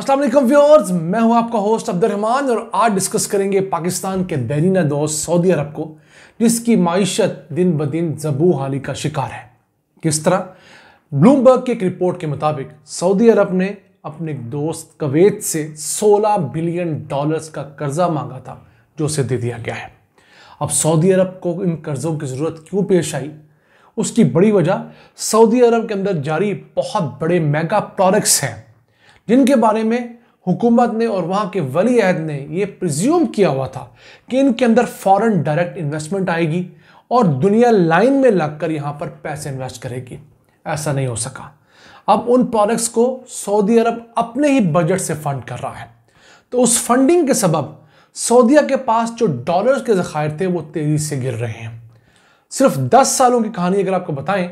असलम व्यवर्स मैं हूं आपका होस्ट अब्दुलरहमान और आज डिस्कस करेंगे पाकिस्तान के बहरीना दोस्त सऊदी अरब को जिसकी मीशत दिन ब दिन जबू हाली का शिकार है किस तरह ब्लूमबर्ग की एक रिपोर्ट के मुताबिक सऊदी अरब ने अपने दोस्त कवेत से 16 बिलियन डॉलर्स का कर्जा मांगा था जो उसे दे दिया गया है अब सऊदी अरब को इन कर्ज़ों की ज़रूरत क्यों पेश आई उसकी बड़ी वजह सऊदी अरब के अंदर जारी बहुत बड़े मेगा प्रोडक्ट्स हैं जिनके बारे में हुकूमत ने और वहाँ के वली अहद ने ये प्रिज्यूम किया हुआ था कि इनके अंदर फॉरेन डायरेक्ट इन्वेस्टमेंट आएगी और दुनिया लाइन में लगकर यहाँ पर पैसे इन्वेस्ट करेगी ऐसा नहीं हो सका अब उन प्रोडक्ट्स को सऊदी अरब अपने ही बजट से फंड कर रहा है तो उस फंडिंग के सबब सऊदीया के पास जो डॉलर्स के ज़खायर थे वो तेज़ी से गिर रहे हैं सिर्फ दस सालों की कहानी अगर आपको बताएं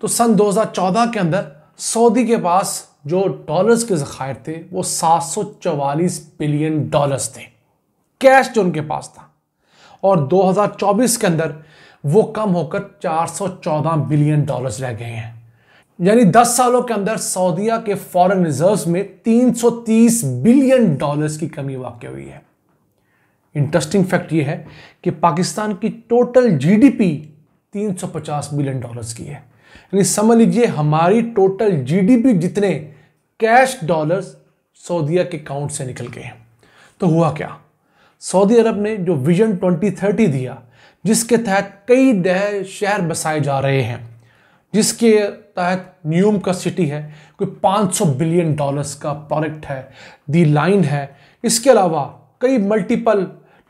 तो सन 2014 के अंदर सऊदी के पास जो डॉलर्स के ज़खायर थे वो 744 बिलियन डॉलर्स थे कैश जो उनके पास था और 2024 के अंदर वो कम होकर 414 बिलियन डॉलर्स रह गए हैं यानी 10 सालों के अंदर सऊदीया के फॉरेन रिजर्व्स में 330 बिलियन डॉलर्स की कमी वाक़ हुई है इंटरेस्टिंग फैक्ट ये है कि पाकिस्तान की टोटल जीडीपी 350 बिलियन डॉलर्स की है यानी समझ लीजिए हमारी टोटल जीडीपी जितने कैश डॉलर्स सऊदीया के अकाउंट से निकल गए तो हुआ क्या सऊदी अरब ने जो विजन 2030 दिया जिसके तहत कई दह शहर बसाए जा रहे हैं जिसके तहत न्यूम का सिटी है कोई 500 बिलियन डॉलर्स का प्रोजेक्ट है दी लाइन है इसके अलावा कई मल्टीपल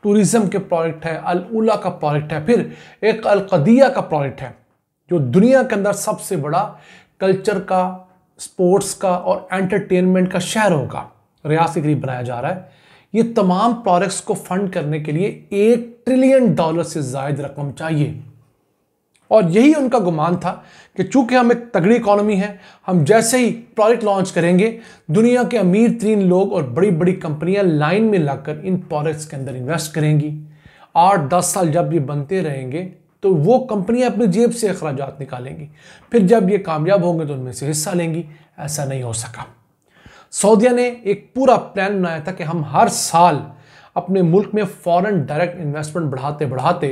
टूरिज्म के प्रोजेक्ट है अल उला का प्रोजेक्ट है फिर एक अलकदिया का प्रोजेक्ट है जो दुनिया के अंदर सबसे बड़ा कल्चर का स्पोर्ट्स का और एंटरटेनमेंट का शहर होगा रियाज के करीब बनाया जा रहा है ये तमाम प्रोजेक्ट्स को फंड करने के लिए एक ट्रिलियन डॉलर से जायद रकम चाहिए और यही उनका गुमान था कि चूंकि हम एक तगड़ी इकॉनमी है हम जैसे ही प्रोजेक्ट लॉन्च करेंगे दुनिया के अमीर तीन लोग और बड़ी बड़ी कंपनियां लाइन में लाकर इन प्रोजेक्ट्स के अंदर इन्वेस्ट करेंगी आठ दस साल जब ये बनते रहेंगे तो वो कंपनियां अपनी जेब से अखराज निकालेंगी फिर जब ये कामयाब होंगे तो उनमें से हिस्सा लेंगी ऐसा नहीं हो सका सऊदिया ने एक पूरा प्लान बनाया था कि हम हर साल अपने मुल्क में फॉरेन डायरेक्ट इन्वेस्टमेंट बढ़ाते बढ़ाते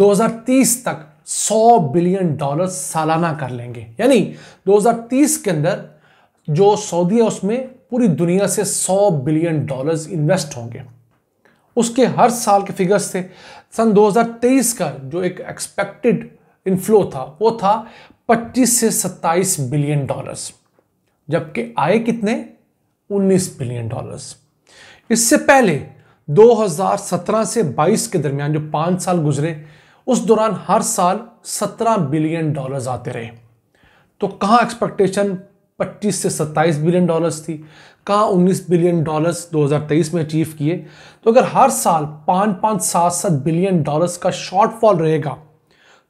2030 तक 100 बिलियन डॉलर सालाना कर लेंगे यानी 2030 के अंदर जो सऊदी है उसमें पूरी दुनिया से 100 बिलियन डॉलर्स इन्वेस्ट होंगे उसके हर साल के फिगर्स थे सन 2023 का जो एक एक्सपेक्टेड इनफ्लो था वो था 25 से 27 बिलियन डॉलर्स जबकि आए कितने 19 बिलियन डॉलर्स इससे पहले 2017 से 22 के दरमियान जो पांच साल गुजरे उस दौरान हर साल 17 बिलियन डॉलर्स आते रहे तो कहाँ एक्सपेक्टेशन 25 से 27 बिलियन डॉलर्स थी कहाँ 19 बिलियन डॉलर्स 2023 में अचीव किए तो अगर हर साल पाँच पाँच सात सात बिलियन डॉलर्स का शॉर्टफॉल रहेगा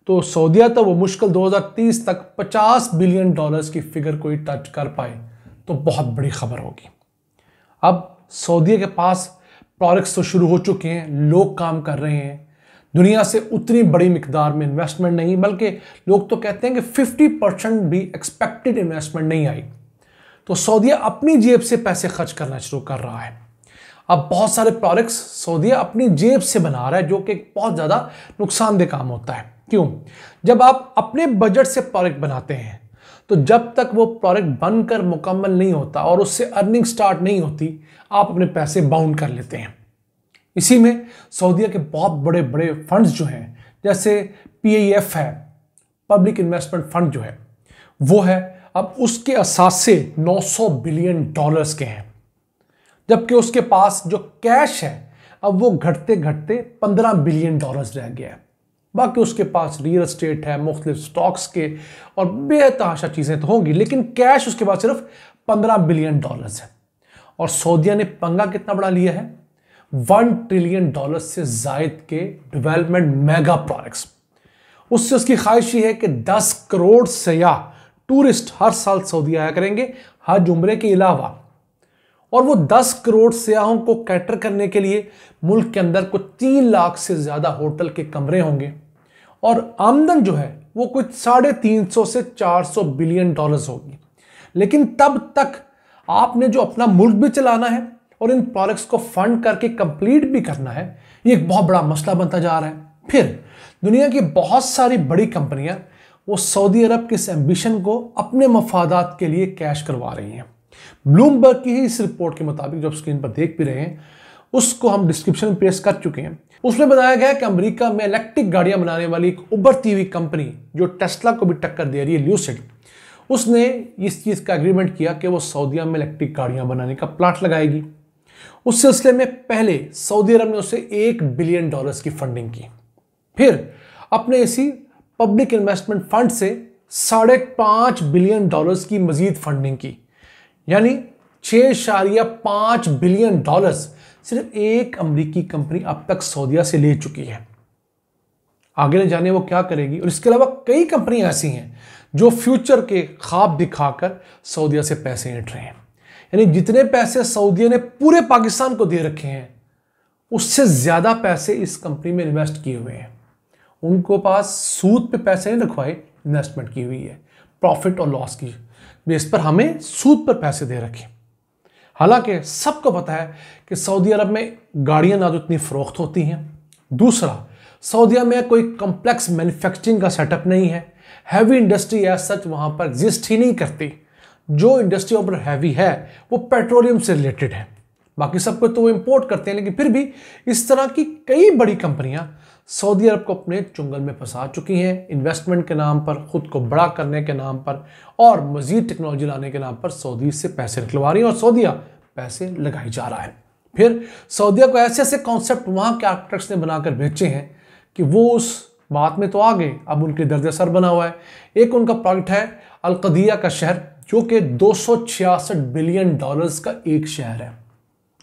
तो सऊदिया तो वो मुश्किल 2030 तक 50 बिलियन डॉलर्स की फिगर कोई टच कर पाए तो बहुत बड़ी खबर होगी अब सऊदिया के पास प्रोडक्ट्स तो शुरू हो चुके हैं लोग काम कर रहे हैं दुनिया से उतनी बड़ी मकदार में इन्वेस्टमेंट नहीं बल्कि लोग तो कहते हैं कि 50 परसेंट भी एक्सपेक्टेड इन्वेस्टमेंट नहीं आई तो सऊदीया अपनी जेब से पैसे खर्च करना शुरू कर रहा है अब बहुत सारे प्रोडक्ट्स सऊदीया अपनी जेब से बना रहा है जो कि बहुत ज़्यादा नुकसानदेह काम होता है क्यों जब आप अपने बजट से प्रोडक्ट बनाते हैं तो जब तक वो प्रोडक्ट बनकर मुकम्मल नहीं होता और उससे अर्निंग स्टार्ट नहीं होती आप अपने पैसे बाउंड कर लेते हैं इसी में सऊदीया के बहुत बड़े बड़े फंड्स जो हैं जैसे पी है पब्लिक इन्वेस्टमेंट फंड जो है वो है अब उसके असासे 900 बिलियन डॉलर्स के हैं जबकि उसके पास जो कैश है अब वो घटते घटते 15 बिलियन डॉलर्स रह गया है बाकी उसके पास रियल इस्टेट है मुख्तलिफ स्टॉक्स के और बेतहाशा चीज़ें तो होंगी लेकिन कैश उसके पास सिर्फ 15 बिलियन डॉलर्स है और सऊदिया ने पंगा कितना बड़ा लिया है वन ट्रिलियन डॉलर से जायद के डेवलपमेंट मेगा प्रोजेक्ट्स उससे उसकी ख्वाहिश ये है कि 10 करोड़ सयाह टूरिस्ट हर साल सऊदी आया करेंगे हज उम्र के अलावा और वो 10 करोड़ सयाहों को कैटर करने के लिए मुल्क के अंदर कुछ तीन लाख से ज़्यादा होटल के कमरे होंगे और आमदन जो है वो कुछ साढ़े तीन सौ से चार सौ बिलियन डॉलर्स होगी लेकिन तब तक आपने जो अपना मुल्क भी चलाना है और इन प्रोडक्ट्स को फंड करके कंप्लीट भी करना है ये एक बहुत बड़ा मसला बनता जा रहा है फिर दुनिया की बहुत सारी बड़ी कंपनियां वो सऊदी अरब के इस एम्बिशन को अपने मफादात के लिए कैश करवा रही हैं ब्लूमबर्ग की ही इस रिपोर्ट के मुताबिक जो आप स्क्रीन पर देख भी रहे हैं उसको हम डिस्क्रिप्शन में पेश कर चुके हैं उसमें बताया गया है कि अमेरिका में इलेक्ट्रिक गाड़ियां बनाने वाली एक उबरती हुई कंपनी जो टेस्ला को भी टक्कर दे रही है ल्यूसिड उसने इस चीज़ का एग्रीमेंट किया कि वो सऊदीया में इलेक्ट्रिक गाड़ियां बनाने का प्लांट लगाएगी उस सिलसिले में पहले सऊदी अरब ने उसे एक बिलियन डॉलर्स की फंडिंग की फिर अपने इसी पब्लिक इन्वेस्टमेंट फंड से साढ़े पाँच बिलियन डॉलर्स की मजीद फंडिंग की यानी छारिया शारिया पाँच बिलियन डॉलर्स सिर्फ एक अमरीकी कंपनी अब तक सऊदिया से ले चुकी है आगे न जाने वो क्या करेगी और इसके अलावा कई कंपनियां ऐसी हैं जो फ्यूचर के ख्वाब दिखाकर सऊदिया से पैसे ऐंठ रहे हैं यानी जितने पैसे सऊदीया ने पूरे पाकिस्तान को दे रखे हैं उससे ज़्यादा पैसे इस कंपनी में इन्वेस्ट किए हुए हैं उनको पास सूद पे पैसे नहीं रखवाए इन्वेस्टमेंट की हुई है प्रॉफिट और लॉस की बेस पर हमें सूद पर पैसे दे रखे हालांकि सबको पता है कि सऊदी अरब में गाड़ियां ना तो इतनी फ़रोख्त होती हैं दूसरा सऊदीया में कोई कम्प्लेक्स मैन्युफैक्चरिंग का सेटअप नहीं है हैवी इंडस्ट्री एज सच वहाँ पर एग्जिस्ट ही नहीं करती जो इंडस्ट्री ऊपर हैवी है वो पेट्रोलियम से रिलेटेड है बाकी सब कुछ तो वो इम्पोर्ट करते हैं लेकिन फिर भी इस तरह की कई बड़ी कंपनियां सऊदी अरब को अपने चुंगल में फंसा चुकी हैं इन्वेस्टमेंट के नाम पर ख़ुद को बड़ा करने के नाम पर और मज़ीद टेक्नोलॉजी लाने के नाम पर सऊदी से पैसे निकलवा रही हैं और सऊदिया पैसे लगाई जा रहा है फिर सऊदिया को ऐसे ऐसे कॉन्सेप्ट वहाँ के आर्किटेक्ट्स ने बनाकर बेचे हैं कि वो उस मात में तो आ गए अब उनके दर्ज सर बना हुआ है एक उनका प्रोडक्ट है अलकदिया का शहर जो कि दो बिलियन डॉलर्स का एक शहर है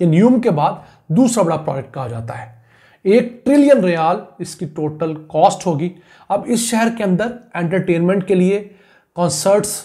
ये न्यूम के बाद दूसरा बड़ा प्रोडक्ट कहा जाता है एक ट्रिलियन रियाल इसकी टोटल कॉस्ट होगी अब इस शहर के अंदर एंटरटेनमेंट के लिए कॉन्सर्ट्स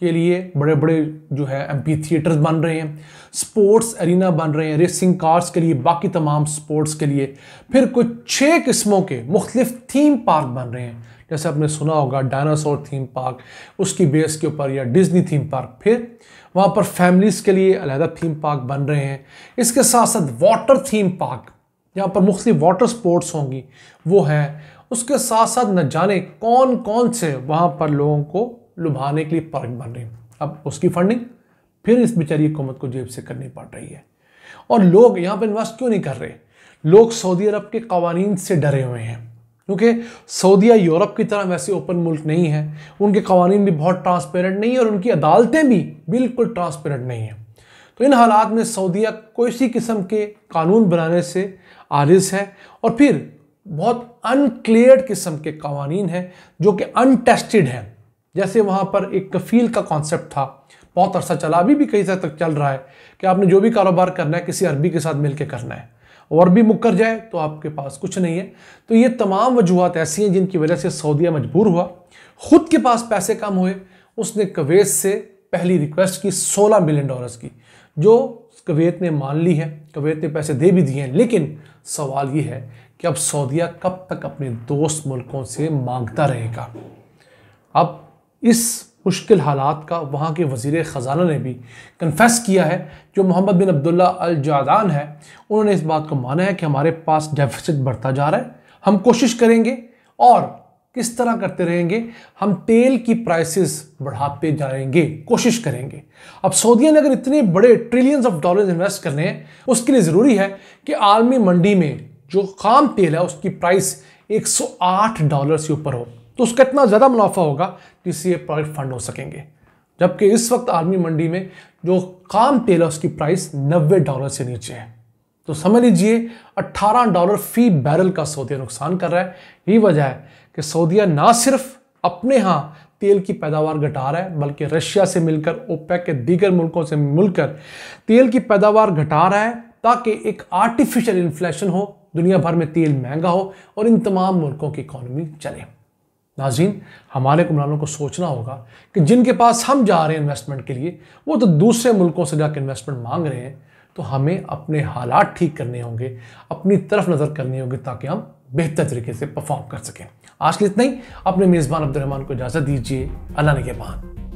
के लिए बड़े बड़े जो है एम थिएटर्स बन रहे हैं स्पोर्ट्स एरिना बन रहे हैं रेसिंग कार्स के लिए बाकी तमाम स्पोर्ट्स के लिए फिर कुछ छः किस्मों के मुख्तलिफ थीम पार्क बन रहे हैं जैसे आपने सुना होगा डायनासोर थीम पार्क उसकी बेस के ऊपर या डिज्नी थीम पार्क फिर वहाँ पर फैमिलीज़ के लिए अलहदा थीम पार्क बन रहे हैं इसके साथ साथ वाटर थीम पार्क जहाँ पर मुख्तु वाटर स्पोर्ट्स होंगी वो हैं उसके साथ साथ न जाने कौन कौन से वहाँ पर लोगों को लुभाने के लिए पार्क बन रही अब उसकी फंडिंग फिर इस बेचारी हुकूमत को जेब से करनी पड़ रही है और लोग यहाँ पर इन्वेस्ट क्यों नहीं कर रहे लोग सऊदी अरब के कवानीन से डरे हुए हैं क्योंकि सऊदीया यूरोप की तरह वैसे ओपन मुल्क नहीं है उनके कवानीन भी बहुत ट्रांसपेरेंट नहीं है और उनकी अदालतें भी बिल्कुल ट्रांसपेरेंट नहीं हैं तो इन हालात में सऊदीया इसी किस्म के कानून बनाने से आरिज है और फिर बहुत अनक्लियर किस्म के कवानीन हैं जो कि अनटेस्टेड हैं जैसे वहाँ पर एक कफील का कॉन्सेप्ट था बहुत अरसा चला अभी भी कई तक चल रहा है कि आपने जो भी कारोबार करना है किसी अरबी के साथ मिलकर करना है और भी मुकर जाए तो आपके पास कुछ नहीं है तो ये तमाम वजूहत ऐसी हैं जिनकी वजह से सऊदिया मजबूर हुआ खुद के पास पैसे कम हुए उसने कवेत से पहली रिक्वेस्ट की 16 मिलियन डॉलर्स की जो कवेत ने मान ली है कवेत ने पैसे दे भी दिए हैं लेकिन सवाल ये है कि अब सऊदिया कब तक अपने दोस्त मुल्कों से मांगता रहेगा अब इस मुश्किल हालात का वहाँ के वजीर ख़जाना ने भी कन्फेस किया है जो मोहम्मद बिन अब्दुल्ला अल जादान है उन्होंने इस बात को माना है कि हमारे पास डेफिसिट बढ़ता जा रहा है हम कोशिश करेंगे और किस तरह करते रहेंगे हम तेल की प्राइसेस बढ़ाते जाएंगे कोशिश करेंगे अब सऊदिया ने अगर इतने बड़े ट्रिलियंस ऑफ डॉलर्स इन्वेस्ट करने हैं उसके लिए ज़रूरी है कि आलमी मंडी में जो खाम तेल है उसकी प्राइस 108 डॉलर से ऊपर हो तो उसका इतना ज़्यादा मुनाफा होगा कि इससे प्रोडक्ट फंड हो सकेंगे जबकि इस वक्त आर्मी मंडी में जो काम तेल है उसकी प्राइस नब्बे डॉलर से नीचे है तो समझ लीजिए 18 डॉलर फी बैरल का सऊदिया नुकसान कर रहा है यही वजह है कि सऊदिया ना सिर्फ अपने यहाँ तेल की पैदावार घटा रहा है बल्कि रशिया से मिलकर ओपेक के दीगर मुल्कों से मिलकर तेल की पैदावार घटा रहा है ताकि एक आर्टिफिशियल इन्फ्लेशन हो दुनिया भर में तेल महंगा हो और इन तमाम मुल्कों की इकोनॉमी चले नाजीन हमारे हुक्मरानों को सोचना होगा कि जिनके पास हम जा रहे हैं इन्वेस्टमेंट के लिए वो तो दूसरे मुल्कों से जाकर इन्वेस्टमेंट मांग रहे हैं तो हमें अपने हालात ठीक करने होंगे अपनी तरफ नज़र करनी होगी ताकि हम बेहतर तरीके से परफॉर्म कर सकें आज के इतना ही अपने मेज़बान अब्दुलरहमान को इजाज़त दीजिए अल्लाह ने के पान